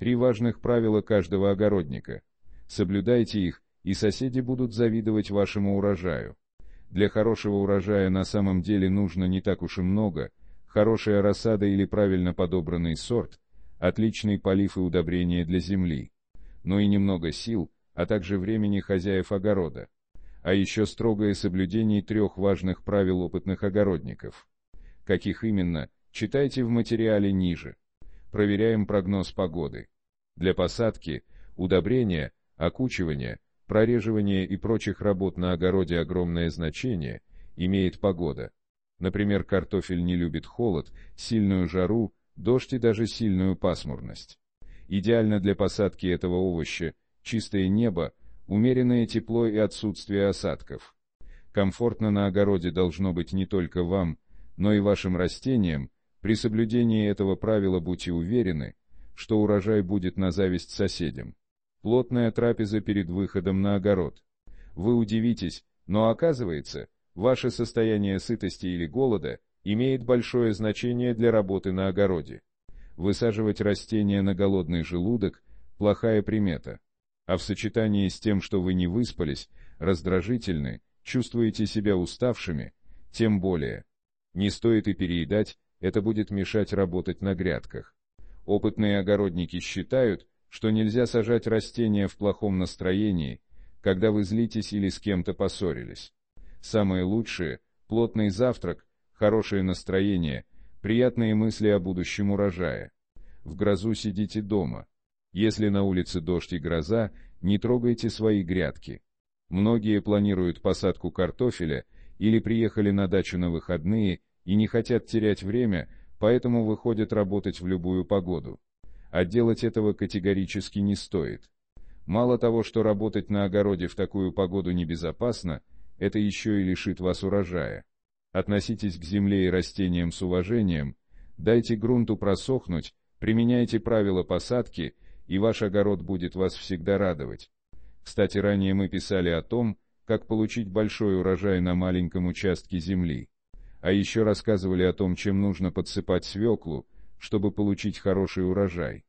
Три важных правила каждого огородника. Соблюдайте их, и соседи будут завидовать вашему урожаю. Для хорошего урожая на самом деле нужно не так уж и много, хорошая рассада или правильно подобранный сорт, отличный полив и удобрения для земли, но и немного сил, а также времени хозяев огорода. А еще строгое соблюдение трех важных правил опытных огородников. Каких именно, читайте в материале ниже проверяем прогноз погоды. Для посадки, удобрения, окучивания, прореживания и прочих работ на огороде огромное значение имеет погода. Например, картофель не любит холод, сильную жару, дождь и даже сильную пасмурность. Идеально для посадки этого овоща чистое небо, умеренное тепло и отсутствие осадков. Комфортно на огороде должно быть не только вам, но и вашим растениям, при соблюдении этого правила будьте уверены, что урожай будет на зависть соседям. Плотная трапеза перед выходом на огород. Вы удивитесь, но оказывается, ваше состояние сытости или голода имеет большое значение для работы на огороде. Высаживать растения на голодный желудок – плохая примета. А в сочетании с тем, что вы не выспались, раздражительны, чувствуете себя уставшими, тем более. Не стоит и переедать, это будет мешать работать на грядках. Опытные огородники считают, что нельзя сажать растения в плохом настроении, когда вы злитесь или с кем-то поссорились. Самое лучшее – плотный завтрак, хорошее настроение, приятные мысли о будущем урожая. В грозу сидите дома. Если на улице дождь и гроза, не трогайте свои грядки. Многие планируют посадку картофеля или приехали на дачу на выходные – и не хотят терять время, поэтому выходят работать в любую погоду. А делать этого категорически не стоит. Мало того, что работать на огороде в такую погоду небезопасно, это еще и лишит вас урожая. Относитесь к земле и растениям с уважением, дайте грунту просохнуть, применяйте правила посадки, и ваш огород будет вас всегда радовать. Кстати, ранее мы писали о том, как получить большой урожай на маленьком участке земли. А еще рассказывали о том, чем нужно подсыпать свеклу, чтобы получить хороший урожай.